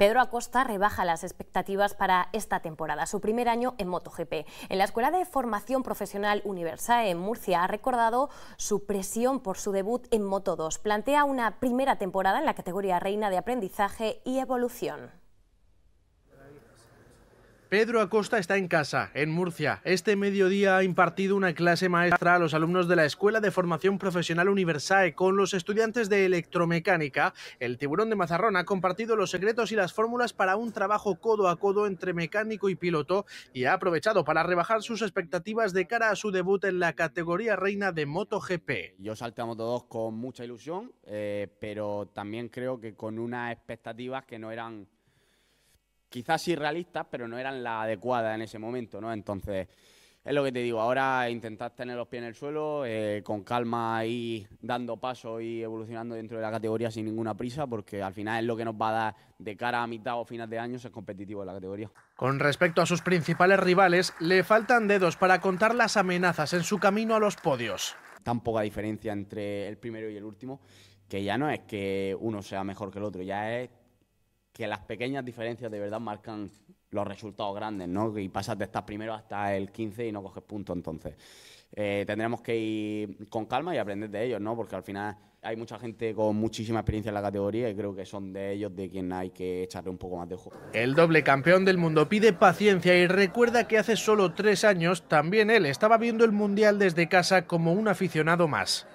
Pedro Acosta rebaja las expectativas para esta temporada, su primer año en MotoGP. En la Escuela de Formación Profesional universal en Murcia ha recordado su presión por su debut en Moto2. Plantea una primera temporada en la categoría reina de aprendizaje y evolución. Pedro Acosta está en casa, en Murcia. Este mediodía ha impartido una clase maestra a los alumnos de la Escuela de Formación Profesional Universae con los estudiantes de electromecánica. El tiburón de Mazarrón ha compartido los secretos y las fórmulas para un trabajo codo a codo entre mecánico y piloto y ha aprovechado para rebajar sus expectativas de cara a su debut en la categoría reina de MotoGP. Yo salté a Moto 2 con mucha ilusión, eh, pero también creo que con unas expectativas que no eran quizás irrealistas, pero no eran la adecuada en ese momento, ¿no? Entonces, es lo que te digo, ahora intentar tener los pies en el suelo, eh, con calma y dando paso y evolucionando dentro de la categoría sin ninguna prisa, porque al final es lo que nos va a dar de cara a mitad o final de año ser competitivo en la categoría. Con respecto a sus principales rivales, le faltan dedos para contar las amenazas en su camino a los podios. Tan poca diferencia entre el primero y el último, que ya no es que uno sea mejor que el otro, ya es que las pequeñas diferencias de verdad marcan los resultados grandes, ¿no? Y pasas de estar primero hasta el 15 y no coges punto, entonces. Eh, tendremos que ir con calma y aprender de ellos, ¿no? Porque al final hay mucha gente con muchísima experiencia en la categoría y creo que son de ellos de quien hay que echarle un poco más de ojo. El doble campeón del mundo pide paciencia y recuerda que hace solo tres años también él estaba viendo el Mundial desde casa como un aficionado más.